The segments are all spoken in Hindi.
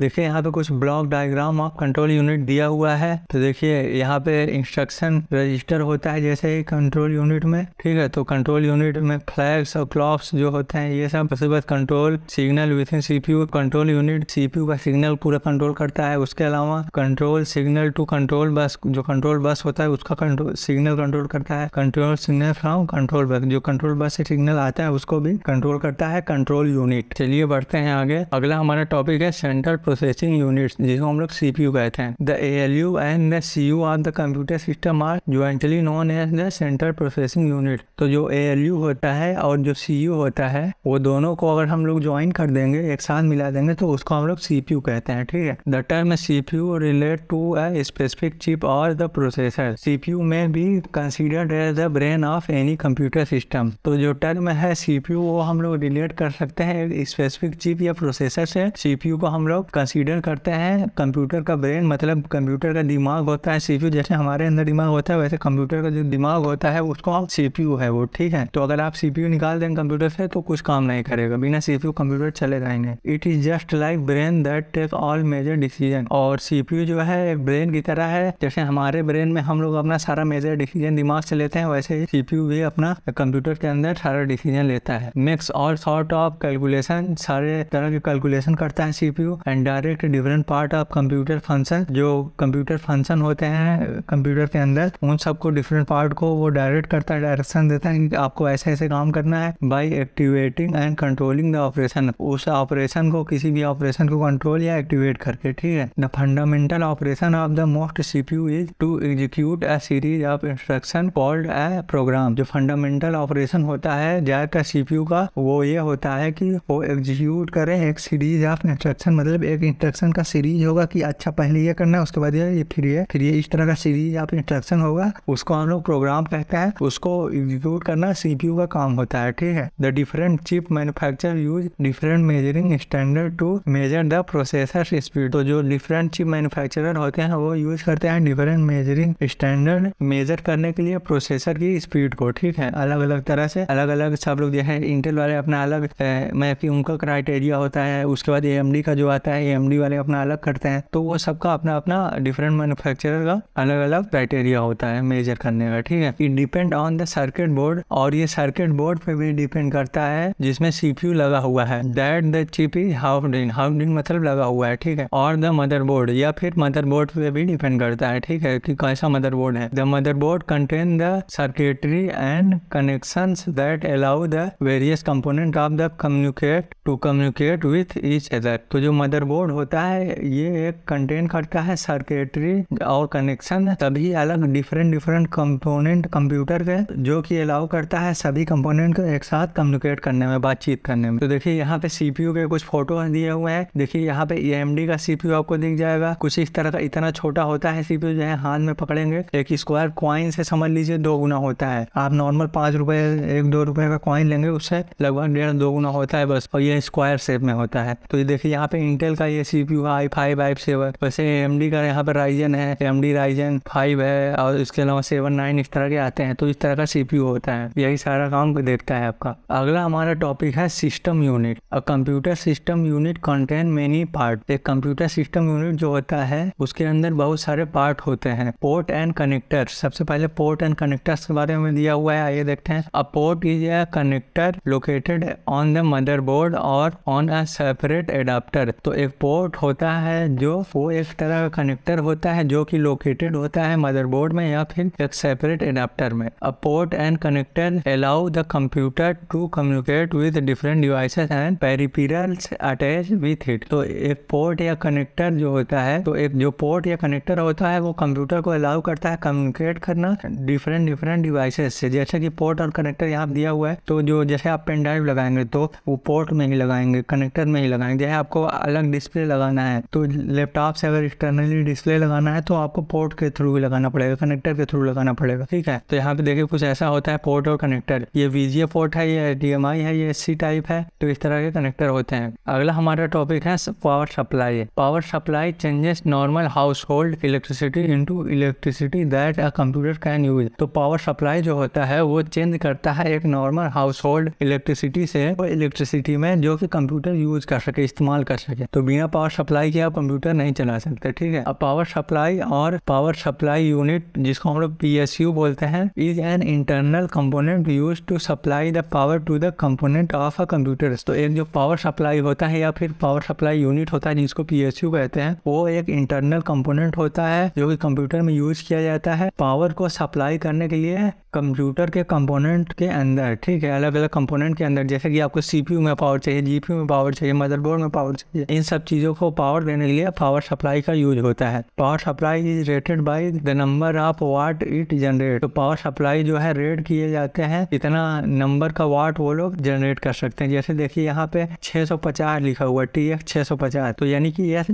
देखिए यहाँ पे कुछ block diagram of control unit दिया हुआ है तो देखिए यहाँ पे इंस्ट्रक्शन रजिस्टर होता है जैसे ही कंट्रोल यूनिट में ठीक है तो कंट्रोल यूनिट में फ्लैग्स और क्लॉक्स जो होते हैं ये सब उसके बाद control signal within CPU control unit CPU का सिग्नल पूरा कंट्रोल करता है उसके अलावा control signal to control bus जो कंट्रोल बस होता है उसका कंट्रोल सिग्नल कंट्रोल करता है control signal from control bus जो कंट्रोल बस से सिग्नल आता है उसको भी कंट्रोल करता है कंट्रोल यूनिट चलिए बढ़ते हैं आगे अगला हमारा टॉपिक है सेंटर प्रोसेसिंग यूनिट जिसको हम लोग सी पी यू कहते हैं the A L U and the C U are the computer system are jointly known as the central processing unit तो जो ए एल यू होता है और जो सी यू होता है वो दोनों को अगर हम लोग ज्वाइन कर देंगे एक साथ मिला देंगे तो उसको हम लोग सी पी यू कहते हैं ठीक है the term C P U relate to a specific chip और the processor C P U में भी considered as the brain of any computer system तो जो टर्म है सी पी यू वो हम लोग रिलेट कर सकते हैं स्पेसिफिक चिप या प्रोसेसर से सी पी यू को हम लोग कंसीडर करते हैं कंप्यूटर का ब्रेन मतलब कंप्यूटर का दिमाग होता है सीपीयू जैसे हमारे अंदर दिमाग होता है वैसे कंप्यूटर का जो दिमाग होता है उसको हम सीपीयू है वो ठीक है तो अगर आप सीपीयू निकाल दें कंप्यूटर से तो कुछ काम नहीं करेगा बिना सीपीयू कंप्यूटर चले जाएंगे it is just like brain that take all major decision और सीपीयू जो है ब्रेन की तरह है जैसे हमारे ब्रेन में हम लोग अपना सारा मेजर डिसीजन दिमाग से लेते हैं वैसे ही सीपीयू भी अपना कंप्यूटर के अंदर सारा डिसीजन लेता है मिक्स और सॉर्ट ऑफ कैलकुलेशन सारे तरह के कैलकुलेशन करता है CPU and direct different part of computer function जो कंप्यूटर फंक्शन होते हैं कंप्यूटर के अंदर उन सबको डिफरेंट पार्ट को वो डायरेक्ट करता है डायरेक्शन देता है कि आपको ऐसे ऐसे काम करना है by activating and controlling the operation उस ऑपरेशन को किसी भी ऑपरेशन को कंट्रोल या एक्टिवेट करके ठीक है the fundamental operation of the most CPU is to execute a series of instruction called a program जो फंडामेंटल ऑपरेशन होता है जैक सीपीयू का वो ये होता है कि वो एग्जीक्यूट करे एक सीरीज ऑफ इंस्ट्रक्शन मतलब एक एक इंस्ट्रक्शन का सीरीज होगा कि अच्छा पहले ये करना है उसके बाद ये फिर ये फिर ये इस तरह का सीरीज आप इंस्ट्रक्शन होगा उसको हम लोग प्रोग्राम कहते हैं उसको एग्जीक्यूट करना सीपीयू का काम होता है ठीक है the different chip manufacture use different measuring standard to measure the processor speed तो जो डिफरेंट चिप मैन्युफैक्चरर होते हैं वो यूज करते हैं डिफरेंट मेजरिंग स्टैंडर्ड मेजर करने के लिए प्रोसेसर की स्पीड को ठीक है अलग अलग तरह से अलग अलग सब लोग जो है इंटेल वाले अपना अलग मैं उनका क्राइटेरिया होता है उसके बाद ए का जो आता है ए वाले अपना अलग करते हैं तो वो सबका अपना अपना डिफरेंट मैनुफेक्चर का अलग अलग क्राइटेरिया होता है मेजर करने का ठीक है it depend on the circuit board और ये सर्किट बोर्ड पे भी डिपेंड करता है जिसमें सीपीयू लगा हुआ है that the chip is half din half din मतलब लगा हुआ है ठीक है और द मदर बोर्ड या फिर मदर बोर्ड पे भी डिपेंड करता है ठीक है कि कैसा मदर बोर्ड है the mother board contain the circuitry and connection that allow the various component of the communicate to communicate with each other तो जो बोर्ड बोर्ड होता है ये एक कंटेन करता है सर्किटरी और कनेक्शन सभी अलग डिफरेंट डिफरेंट कंपोनेंट कंप्यूटर के जो कि अलाउ करता है सभी कंपोनेंट को एक साथ कम्युनिकेट करने में बातचीत करने में तो देखिए यहाँ पे सीपीयू के कुछ फोटो दिए हुए हैं देखिए यहाँ पे ई e का सीपीयू आपको दिख जाएगा कुछ इस तरह का इतना छोटा होता है सीपीयू जो है हाथ में पकड़ेंगे एक स्क्वायर क्वाइन से समझ लीजिए दो गुना होता है आप नॉर्मल पांच रुपए एक दो रुपए का कॉइन लेंगे उससे लगभग डेढ़ दो गुना होता है बस और ये स्क्वायर शेप में होता है तो देखिए यहाँ पे इंटेल का का ये C P U I five I seven वैसे एम डी का यहाँ पर राइजन है एम डी राइजन फाइव है और इसके अलावा सेवन नाइन इस तरह के आते हैं तो इस तरह का सी पी यू होता है यही सारा काम देखता है आपका अगला हमारा टॉपिक है system unit a computer system unit contain many part एक कंप्यूटर सिस्टम यूनिट जो होता है उसके अंदर बहुत सारे पार्ट होते हैं पोर्ट एंड कनेक्टर सबसे पहले पोर्ट एंड कनेक्टर्स के बारे में दिया हुआ है आइए देखते हैं a port is a connector located on the motherboard और ऑन अ सेपरेट एडाप्टर तो एक पोर्ट होता है जो वो एक तरह का कनेक्टर होता है जो कि लोकेटेड होता है मदरबोर्ड में या फिर एक सेपरेट एडाप्टर में a port and connector allow the computer to communicate with different devices and peripherals attach with it तो एक पोर्ट या कनेक्टर जो होता है तो एक जो पोर्ट या कनेक्टर होता है वो कंप्यूटर को अलाउ करता है कम्युनिकेट करना डिफरेंट डिफरेंट डिवाइसेस से जैसे कि पोर्ट और कनेक्टर यहाँ दिया हुआ है तो जो जैसे आप पेन ड्राइव लगाएंगे तो वो पोर्ट में ही लगाएंगे कनेक्टर में ही लगाएंगे जैसे आपको अलग डिस्प्ले लगाना है तो लैपटॉप से अगर एक्सटर्नली डिस्प्ले लगाना है तो आपको पोर्ट के थ्रू ही लगाना पड़ेगा कनेक्टर के थ्रू लगाना पड़ेगा ठीक है तो यहाँ पे देखिए कुछ ऐसा होता है पोर्ट और कनेक्टर ये वीजीए पोर्ट है ये डी है ये एस टाइप है तो इस तरह के कनेक्टर होते हैं अगला हमारा टॉपिक है power supply power supply changes normal household electricity into electricity that a computer can use तो पावर सप्लाई जो होता है वो चेंज करता है एक नॉर्मल हाउस होल्ड इलेक्ट्रिसिटी से और इलेक्ट्रिसिटी में जो कि कंप्यूटर यूज कर सके इस्तेमाल कर सके तो बिना पावर सप्लाई के आप कंप्यूटर नहीं चला सकते ठीक है अब पावर सप्लाई और पावर सप्लाई यूनिट जिसको हम लोग पी बोलते हैं is an internal component use to supply the power to the component of a computer तो एक जो पावर सप्लाई होता है या फिर पावर सप्लाई यूनिट होता है जिसको पी कहते हैं वो एक इंटरनल कंपोनेंट होता है जो कि कंप्यूटर में यूज किया जाता है पावर को सप्लाई करने के लिए कंप्यूटर के कंपोनेंट के अंदर ठीक है अलग अलग कंपोनेंट के अंदर जैसे कि आपको सीपीयू में पावर चाहिए जीपीयू में पावर चाहिए मदरबोर्ड में पावर चाहिए इन सब चीज़ों को पावर देने के लिए पावर सप्लाई का यूज होता है power supply is rated by the number of watt it generate तो पावर सप्लाई जो है रेट किए जाते हैं इतना नंबर का वाट वो लोग जनरेट कर सकते हैं जैसे देखिए यहाँ पे 650 लिखा हुआ टी सौ पचास तो यानी कि यह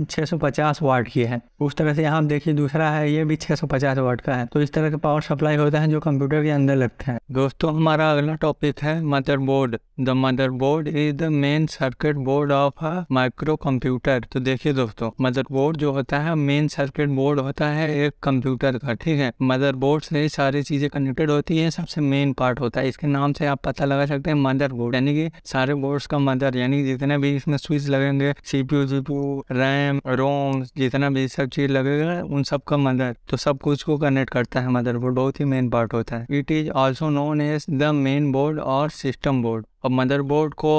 पचास वाट की है उस तरह से यहाँ देखिए दूसरा है ये भी 650 वाट का है तो इस तरह के पावर सप्लाई होता है जो कंप्यूटर के अंदर लगता है दोस्तों हमारा अगला टॉपिक है mother board the mother board is the main circuit board of a micro computer तो देखिए दोस्तों मदर बोर्ड जो होता है मेन सर्किट बोर्ड होता है एक कंप्यूटर का ठीक है मदर बोर्ड से सारी चीजें कनेक्टेड होती है सबसे मेन पार्ट होता है इसके नाम से आप पता लगा सकते हैं मदर बोर्ड यानी कि सारे बोर्ड का मदर यानी जितने भी इसमें स्विच लगेंगे सीपीयू जीपीयू रैम रोम जितना भी सब चीज लगेगा उन सब का मदर तो सब कुछ को कनेक्ट करता है मदर बोर्ड बहुत ही मेन पार्ट होता है It is also known as the main board or system board. और मदरबोर्ड को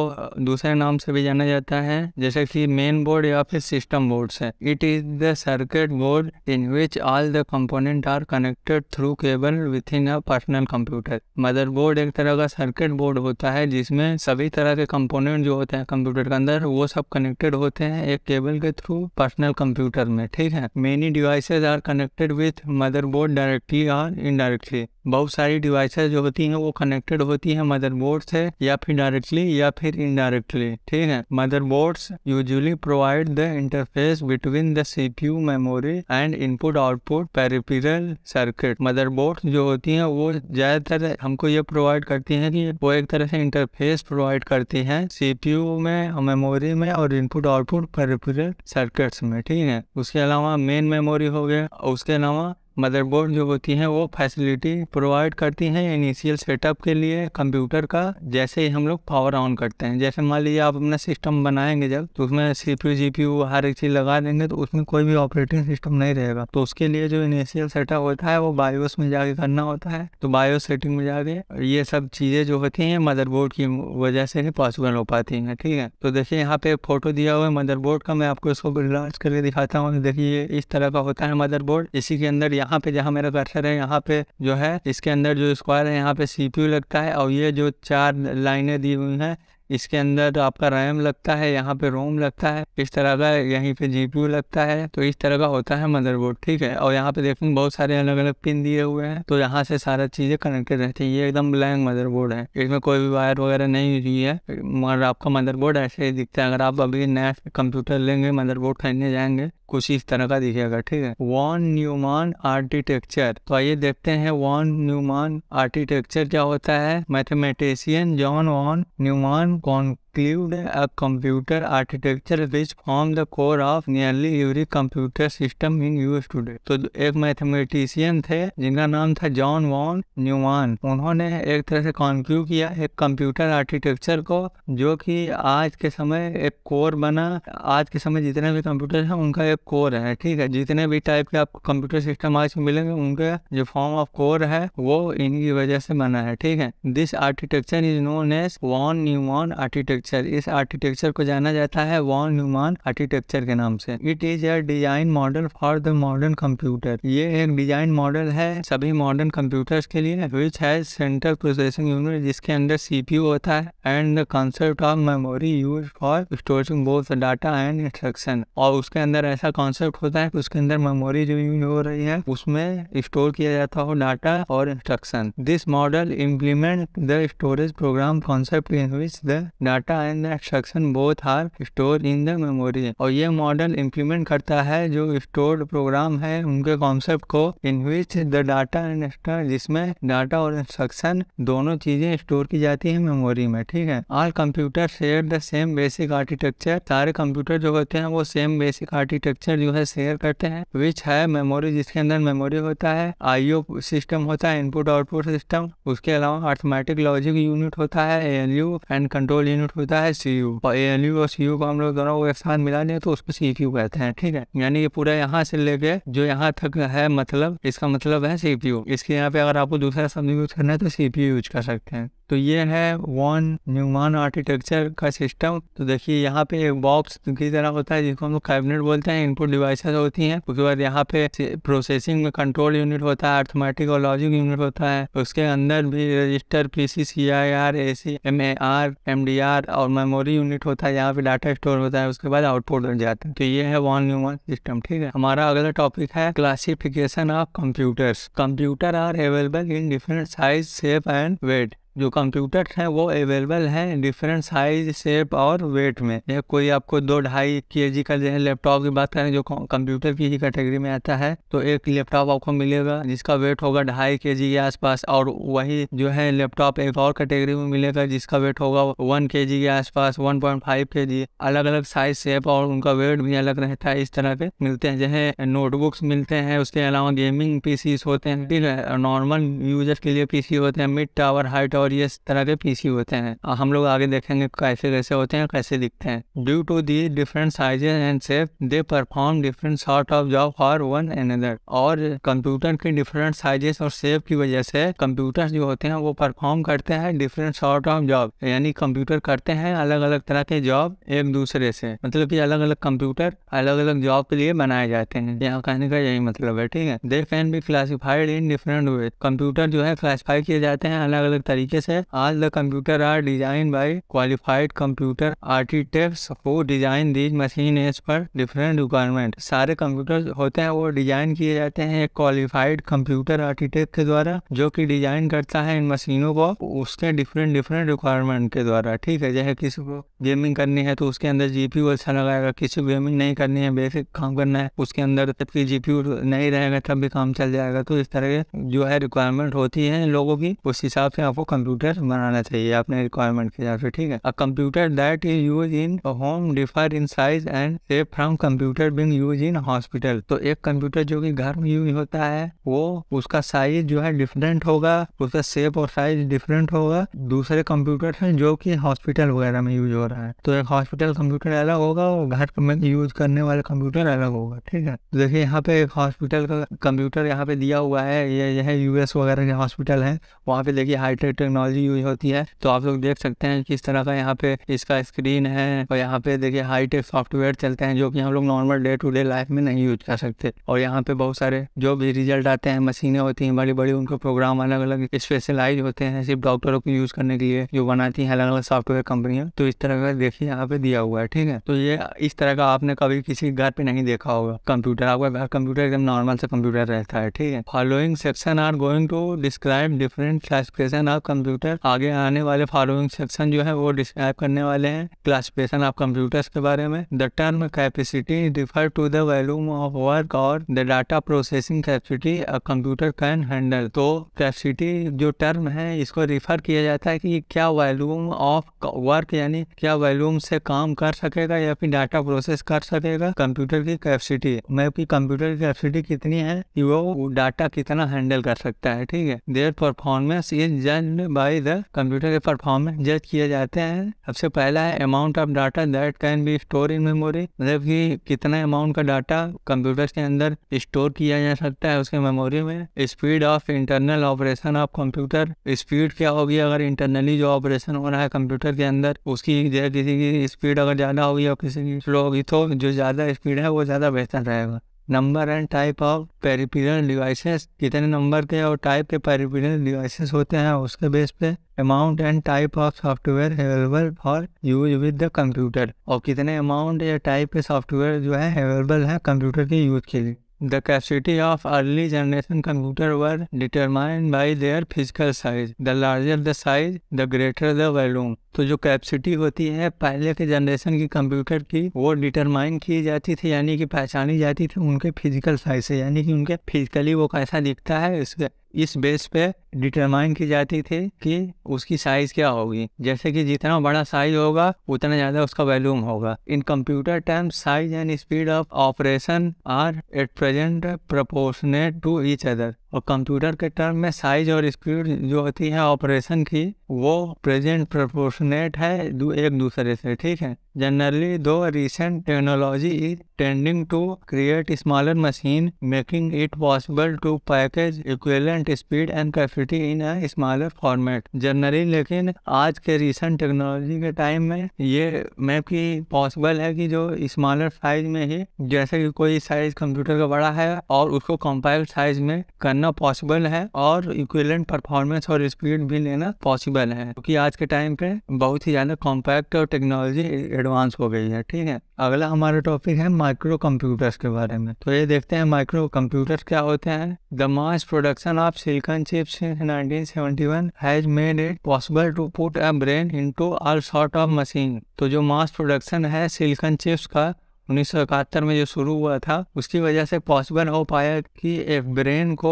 दूसरे नाम से भी जाना जाता है जैसे कि मेन बोर्ड या फिर सिस्टम बोर्ड है it is the circuit board in which all the component are connected through cable within a personal computer motherboard एक तरह का सर्किट बोर्ड होता है जिसमें सभी तरह के कंपोनेंट जो होते हैं कंप्यूटर के अंदर वो सब कनेक्टेड होते हैं एक केबल के थ्रू पर्सनल कंप्यूटर में ठीक है many devices are connected with motherboard directly और इनडायरेक्टली बहुत सारी डिवाइसेज जो होती हैं वो कनेक्टेड होती हैं मदरबोर्ड से या फिर डायरेक्टली या फिर इनडायरेक्टली ठीक है motherboards usually provide the interface between the CPU memory and input output peripheral circuit motherboard जो होती है वो ज़्यादातर हमको ये प्रोवाइड करती है कि वो एक तरह से इंटरफेस प्रोवाइड करती है सीपीयू में मेमोरी में और इनपुट आउटपुट पेरिपिर सर्किट्स में ठीक है उसके अलावा मेन मेमोरी हो गया उसके अलावा मदरबोर्ड जो होती हैं वो फैसिलिटी प्रोवाइड करती हैं इनिशियल सेटअप के लिए कंप्यूटर का जैसे ही हम लोग पावर ऑन करते हैं जैसे मान लीजिए आप अपना सिस्टम बनाएंगे जब तो उसमें सी पी जी पी हर एक चीज़ लगा देंगे तो उसमें कोई भी ऑपरेटिंग सिस्टम नहीं रहेगा तो उसके लिए जो इनिशियल सेटअप होता है वो बायोस में जाके करना होता है तो बायोस सेटिंग में जाके ये सब चीज़ें जो होती हैं मदरबोर्ड की वजह से ही पॉसिबल हो पाती हैं ठीक है तो देखिए यहाँ पे एक फोटो दिया हुआ है मदरबोर्ड का मैं आपको इसको लांच करके दिखाता हूँ देखिए इस तरह का होता है मदरबोर्ड इसी के अंदर यहाँ पे जहाँ मेरा कर्सर है यहाँ पे जो है इसके अंदर जो स्क्वायर है यहाँ पे सीपीयू लगता है और ये जो चार लाइनें दी हुई हैं इसके अंदर आपका रैम लगता है यहाँ पे रोम लगता है इस तरह का यहीं पे जीपीयू लगता है तो इस तरह का होता है मदरबोर्ड ठीक है और यहाँ पे देखेंगे बहुत सारे अलग अलग पिन दिए हुए हैं तो यहाँ से सारा चीज़ें कनेक्टेड रहती है ये एकदम ब्लैंक मदरबोर्ड है इसमें कोई भी वायर वगैरह नहीं हुई है मगर आपका मदर ऐसे ही दिखता है अगर आप अभी नया कंप्यूटर लेंगे मदर खरीदने जाएंगे कुछ इस तरह का दिखेगा ठीक है वॉन न्यूमान आर्किटेक्चर तो आइए देखते हैं वॉन न्यूमान आर्किटेक्चर क्या होता है मैथमेटिशियन जॉन वॉन न्यूमान कौन include a computer architecture which form the core of nearly every computer system in use today. तो एक मैथमेटिशियन थे जिनका नाम था जॉन वॉन न्यूमान उन्होंने एक तरह से कॉन्क्लू किया एक कंप्यूटर आर्किटेक्चर को जो कि आज के समय एक कोर बना आज के समय जितने भी कंप्यूटर हैं उनका एक कोर है ठीक है जितने भी टाइप के आपको कंप्यूटर सिस्टम आज मिलेंगे उनके जो फॉर्म ऑफ कोर है वो इनकी वजह से बना है ठीक है this architecture is known as von Neumann architecture architecture इस आर्किटेक्चर को जाना जाता है वॉन न्यूमान आर्किटेक्चर के नाम से it is a design model for the modern computer ये एक डिजाइन मॉडल है सभी मॉडर्न कंप्यूटर्स के लिए विच है सेंट्रल प्रोसेसिंग यूनिट जिसके अंदर सीपीयू होता है and the concept of memory use for storing both data and instruction और उसके अंदर ऐसा कॉन्सेप्ट होता है कि उसके अंदर मेमोरी जो यूज हो रही है उसमें स्टोर किया जाता हो डाटा और instruction this model implement the storage program concept in which the data data and extraction both are store in the memory और ये मॉडल इम्प्लीमेंट करता है जो स्टोर प्रोग्राम है उनके कॉन्सेप्ट को in which the data and extra जिसमें डाटा और इंस्ट्रक्शन दोनों चीजें स्टोर की जाती है मेमोरी में ठीक है all computer share the same basic architecture सारे कंप्यूटर जो होते हैं वो सेम बेसिक आर्किटेक्चर जो है शेयर करते हैं विच है मेमोरी जिसके अंदर मेमोरी होता है आईओ सिस्टम होता है इनपुट आउटपुट सिस्टम उसके अलावा अर्थमेटिक लॉजिक यूनिट होता है एल एंड कंट्रोल यूनिट होता है सी यू और ए एन यू और सी यू को हम लोग दोनों को एक साथ मिला दें तो उसको सी पी यू कहते हैं ठीक है यानी ये पूरा यहाँ से लेके जो यहाँ तक है मतलब इसका मतलब है सी पी यू इसके यहाँ पे अगर आपको दूसरा शब्द यूज करना है तो सी पी यू यूज कर सकते हैं तो ये है वन न्यूमान आर्किटेक्चर का सिस्टम तो देखिए यहाँ पे एक बॉक्स की तरह होता है जिसको हम लोग कैबिनेट बोलते हैं इनपुट डिवाइसेस होती हैं उसके बाद यहाँ पे प्रोसेसिंग में कंट्रोल यूनिट होता है अर्थमेटिक और लॉजिक यूनिट होता है उसके अंदर भी register P C C I R A C M A R M D R और मेमोरी यूनिट होता है यहाँ पे डाटा स्टोर होता है उसके बाद आउटपुट बन जाते हैं तो ये है वन यू वन सिस्टम ठीक है हमारा अगला टॉपिक है classification of computers computer are available in different size shape and weight जो कंप्यूटर हैं वो अवेलेबल हैं डिफरेंट साइज शेप और वेट में या कोई आपको दो ढाई के जी का जो है लैपटॉप की बात करें जो कंप्यूटर की ही कैटेगरी में आता है तो एक लैपटॉप आपको मिलेगा जिसका वेट होगा ढाई के जी के आसपास और वही जो है लैपटॉप एक और कैटेगरी में मिलेगा जिसका वेट होगा वन के जी के आसपास वन पॉइंट फाइव के जी अलग अलग साइज शेप और उनका वेट भी अलग रहता है इस तरह के मिलते हैं जैसे नोटबुक्स मिलते हैं उसके अलावा गेमिंग पीसीस होते हैं नॉर्मल यूजर के लिए पीसी होते हैं मिड टावर हाई टावर और ये इस तरह के पीसी होते हैं हम लोग आगे देखेंगे कैसे कैसे होते हैं कैसे दिखते हैं due to the different sizes and shape they perform different sort of job for one another और कंप्यूटर के डिफरेंट साइजेस और सेप की वजह से कंप्यूटर जो होते हैं वो परफॉर्म करते हैं डिफरेंट सॉर्ट ऑफ जॉब यानी कंप्यूटर करते हैं अलग अलग तरह के जॉब एक दूसरे से मतलब की अलग अलग कंप्यूटर अलग अलग जॉब के लिए बनाए जाते हैं यहाँ कहने का यही मतलब है ठीक है they can be classified in different way computer जो है क्लासिफाई किए जाते हैं अलग अलग तरीके तरीके से आज the computer are design by qualified computer architects who design these machine as per different requirement सारे कंप्यूटर होते हैं वो डिजाइन किए जाते हैं एक क्वालिफाइड कंप्यूटर आर्किटेक्ट के द्वारा जो कि डिजाइन करता है इन मशीनों को उसके डिफरेंट डिफरेंट रिक्वायरमेंट के द्वारा ठीक है जैसे किसी को गेमिंग करनी है तो उसके अंदर जीपीयू अच्छा लगाएगा किसी को गेमिंग नहीं करनी है बेसिक काम करना है उसके अंदर जबकि जीपीयू नहीं रहेगा तब भी काम चल जाएगा तो इस तरह के जो है रिक्वायरमेंट होती है लोगों की उस हिसाब से आपको कम कंप्यूटर बनाना चाहिए अपने रिक्वायरमेंट के हिसाब से ठीक है a computer that is use in home differ in size and shape from computer being use in hospital तो एक कंप्यूटर जो कि घर में यूज होता है वो उसका साइज जो है डिफरेंट होगा उसका सेप और साइज डिफरेंट होगा दूसरे कंप्यूटर से जो कि हॉस्पिटल वगैरह में यूज हो रहा है तो एक हॉस्पिटल कंप्यूटर अलग होगा और घर में यूज करने वाले कंप्यूटर अलग होगा ठीक है देखिए यहाँ पे एक हॉस्पिटल का कंप्यूटर यहाँ पे दिया हुआ है ये यह यूएस वगैरह के हॉस्पिटल है वहाँ पे देखिए हाईटेक टेक्नोलॉजी यूज होती है तो आप लोग देख सकते हैं किस तरह का यहाँ पे इसका स्क्रीन है और यहाँ पे देखिए हाईटेक सॉफ्टवेयर चलते हैं जो कि हम लोग normal day to day life में नहीं यूज कर सकते और यहाँ पे बहुत सारे जो भी रिजल्ट आते हैं मशीनें होती हैं बड़ी बड़ी उनके प्रोग्राम अलग अलग स्पेशलाइज होते हैं सिर्फ डॉक्टरों को यूज करने के लिए जो बनाती है अलग अलग सॉफ्टवेयर कंपनियां तो इस तरह का देखिए यहाँ पे दिया हुआ है ठीक है तो ये इस तरह का आपने कभी किसी घर पे नहीं देखा होगा कंप्यूटर आपका घर कंप्यूटर एकदम नॉर्मल से कंप्यूटर रहता है ठीक है following section are going to describe different classification of computer आगे आने वाले फॉलोइंग सेक्शन जो है वो डिस्क्राइब करने वाले हैं क्लासिफिकेशन ऑफ कंप्यूटर्स के बारे में the term capacity refer to the volume of work और the data processing capacity a computer can handle तो कैपेसिटी जो टर्म है इसको रिफर किया जाता है कि क्या वॉल्यूम ऑफ वर्क यानी क्या वॉल्यूम से काम कर सकेगा या फिर डाटा प्रोसेस कर सकेगा कंप्यूटर की कैपेसिटी मैं कि कंप्यूटर की कैपेसिटी कितनी है कि वो डाटा कितना हैंडल कर सकता है ठीक है देयर परफॉर्मेंस इज जज बाय द कंप्यूटर के परफॉर्मेंस जज किए जाते हैं सबसे पहला है amount of data that can be store in memory मतलब कि कितना अमाउंट का डाटा कंप्यूटर के अंदर स्टोर किया जा सकता है उसके मेमोरी में speed of internal operation of computer speed क्या होगी अगर इंटरनली जो ऑपरेशन हो रहा है कंप्यूटर के अंदर उसकी किसी की स्पीड अगर ज़्यादा होगी और किसी की स्लो होगी तो जो ज़्यादा स्पीड है वो ज़्यादा बेहतर रहेगा number and type of peripheral devices कितने नंबर के और टाइप के पेरिपिरल डिवाइसेस होते हैं उसके बेस पे amount and type of software available for use with the computer और कितने अमाउंट या टाइप के सॉफ्टवेयर जो है अवेलेबल है कंप्यूटर के यूज के लिए The capacity of early generation computers were determined by their physical size. The larger the size, the greater the volume. तो जो कैपेसिटी होती है पहले के जनरेशन की कंप्यूटर की वो डिटरमाइन की जाती थी यानी कि पहचानी जाती थी उनके फिजिकल साइज से यानी कि उनके फिजिकली वो कैसा दिखता है उसके इस बेस पे डिटरमाइन की जाती थी कि उसकी साइज क्या होगी जैसे कि जितना बड़ा साइज होगा उतना ज्यादा उसका वॉल्यूम होगा in computer term size and speed of operation are at present proportionate to each other और कंप्यूटर के टर्म में साइज और स्पीड जो होती है ऑपरेशन की वो प्रेजेंट प्रोपोर्शनेट है दू, एक दूसरे से ठीक है generally though recent technology is tending to create smaller machine making it possible to package equivalent speed and capacity in a smaller format generally लेकिन आज के रिसेंट टेक्नोलॉजी के टाइम में ये मैप की पॉसिबल है कि जो स्मॉलर साइज में ही जैसे कि कोई साइज कंप्यूटर का बड़ा है और उसको कंपाइल साइज में करना करना पॉसिबल है और इक्विलेंट परफॉर्मेंस और स्पीड भी लेना पॉसिबल है क्योंकि तो आज के टाइम पे बहुत ही ज़्यादा कॉम्पैक्ट और टेक्नोलॉजी एडवांस हो गई है ठीक है अगला हमारा टॉपिक है माइक्रो कंप्यूटर्स के बारे में तो ये देखते हैं माइक्रो कंप्यूटर्स क्या होते हैं the mass production of silicon chips in 1971 has made it possible to put a brain into all sort of machine तो जो मास प्रोडक्शन है सिलिकॉन चिप्स का उन्नीस में जो शुरू हुआ था उसकी वजह से पॉसिबल हो पाया कि एक ब्रेन को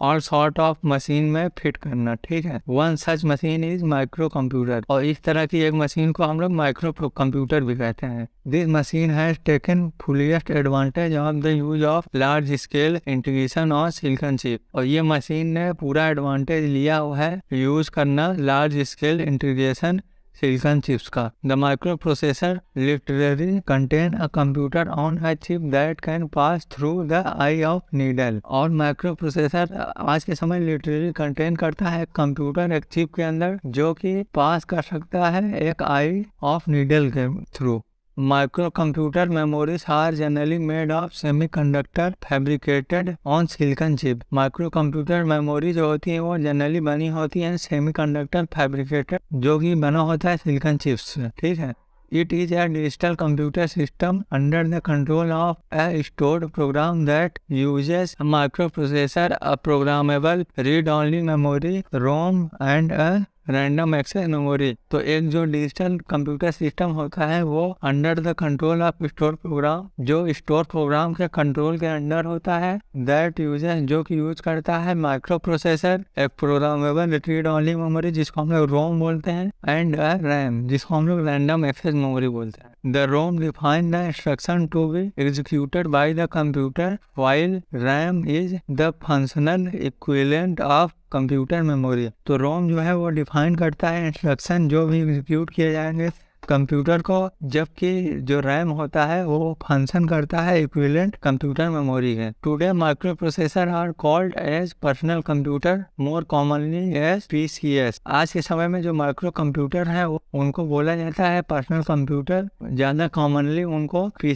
और सॉर्ट ऑफ मशीन में फिट करना ठीक है one such machine is micro computer और इस तरह की एक मशीन को हम लोग माइक्रो कंप्यूटर भी कहते हैं this machine has taken fullest advantage of the use of large scale integration और सिल्कन चिप और ये मशीन ने पूरा एडवांटेज लिया हुआ है यूज करना large scale integration silicon chips का the micro processor literally contain a computer on a chip that can pass through the eye of needle और माइक्रो प्रोसेसर आज के समय लिटरेरी कंटेन करता है कंप्यूटर एक चिप के अंदर जो कि पास कर सकता है एक आई ऑफ नीडल के through micro computer memories are generally made of semiconductor fabricated on silicon chip micro computer memory जो होती है वो जनरली बनी होती है सेमीकंडक्टर फैब्रिकेटेड जो कि बना होता है सिलिकॉन चिप्स से ठीक है it is a digital computer system under the control of a stored program that uses micro processor a programmable read only memory ROM and a random access memory तो एक जो डिजिटल कंप्यूटर सिस्टम होता है वो under the control of store program जो स्टोर प्रोग्राम के कंट्रोल के अंडर होता है दैट यूजर जो कि यूज करता है माइक्रो प्रोसेसर एक प्रोग्रामेबल रिट्रीड ऑनली मेमोरी जिसको हम लोग रोम बोलते हैं एंड रैम जिसको हम लोग रैंडम एक्सेस मेमोरी बोलते हैं The ROM defines the instruction to be executed by the computer while RAM is the functional equivalent of computer memory. तो ROM जो है वो डिफाइन करता है इंस्ट्रक्शन जो भी एग्जीक्यूट किए जाएंगे कंप्यूटर को जबकि जो रैम होता है वो फंक्शन करता है इक्विवेलेंट कंप्यूटर मेमोरी है today micro processor are called as personal computer more commonly as P आज के समय में जो माइक्रो कंप्यूटर है उनको बोला जाता है पर्सनल कंप्यूटर ज्यादा कॉमनली उनको पी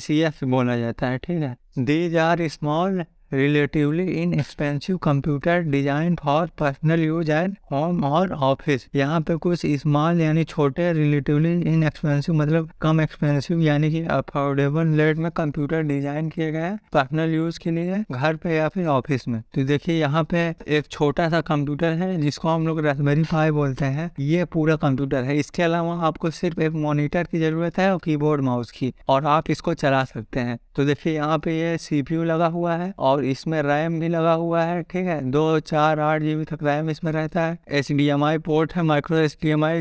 बोला जाता है ठीक है these are small inexpensive computer design for personal use at home और ऑफिस यहाँ पे कुछ स्मॉल यानी छोटे रिलेटिवली एक्सपेंसिव मतलब कम एक्सपेंसिव यानी कि अफोर्डेबल रेट में कंप्यूटर डिजाइन किए गए हैं पर्सनल यूज के लिए घर पे या फिर ऑफिस में तो देखिए यहाँ पे एक छोटा सा कंप्यूटर है जिसको हम लोग रेसबेरी फाइव बोलते हैं ये पूरा कंप्यूटर है इसके अलावा आपको सिर्फ एक मॉनिटर की जरूरत है और कीबोर्ड माउस की और आप इसको चला सकते हैं तो देखिए यहाँ पे ये सीपीयू लगा हुआ है और और इसमें रैम भी लगा हुआ है ठीक है दो चार आठ जी तक रैम इसमें रहता है एच पोर्ट है माइक्रो एच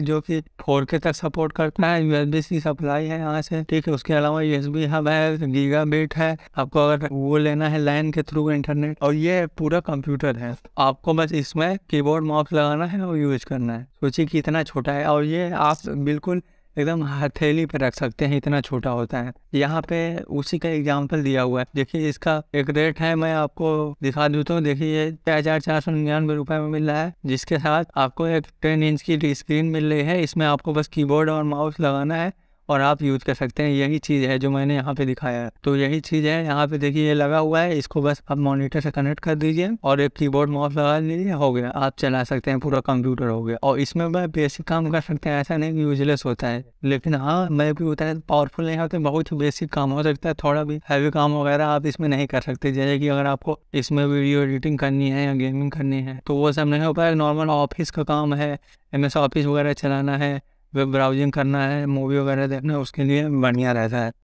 जो कि फोर के तक सपोर्ट करता है बी सी सप्लाई है यहाँ से ठीक है उसके अलावा बी हब है गीगा है आपको अगर वो लेना है लाइन के थ्रू इंटरनेट और ये पूरा कंप्यूटर है आपको बस इसमें कीबोर्ड माउस लगाना है और यूज करना है सोचिए कितना छोटा है और ये आप बिल्कुल एकदम हथेली पे रख सकते हैं इतना छोटा होता है यहाँ पे उसी का एग्जाम्पल दिया हुआ है देखिए इसका एक रेट है मैं आपको दिखा देता हूँ तो देखिए छह हजार चार सौ निन्यानवे रुपए में मिल रहा है जिसके साथ आपको एक टेन इंच की स्क्रीन मिल रही है इसमें आपको बस कीबोर्ड और माउस लगाना है और आप यूज़ कर सकते हैं यही चीज़ है जो मैंने यहाँ पे दिखाया है तो यही चीज़ है यहाँ पे देखिए ये लगा हुआ है इसको बस आप मॉनिटर से कनेक्ट कर दीजिए और एक कीबोर्ड माउस लगा लीजिए हो गया आप चला सकते हैं पूरा कंप्यूटर हो गया और इसमें मैं बेसिक काम कर सकते हैं ऐसा नहीं यूजलेस होता है लेकिन हाँ मैं भी होता है पावरफुल नहीं होते बहुत ही बेसिक काम हो सकता है थोड़ा भी हैवी काम वगैरह आप इसमें नहीं कर सकते जैसे कि अगर आपको इसमें वीडियो एडिटिंग करनी है या गेमिंग करनी है तो वो सब नहीं हो पाया नॉर्मल ऑफिस का काम है एम एस ऑफिस वगैरह चलाना है वेब ब्राउजिंग करना है मूवी वगैरह देखना है उसके लिए बढ़िया रहता है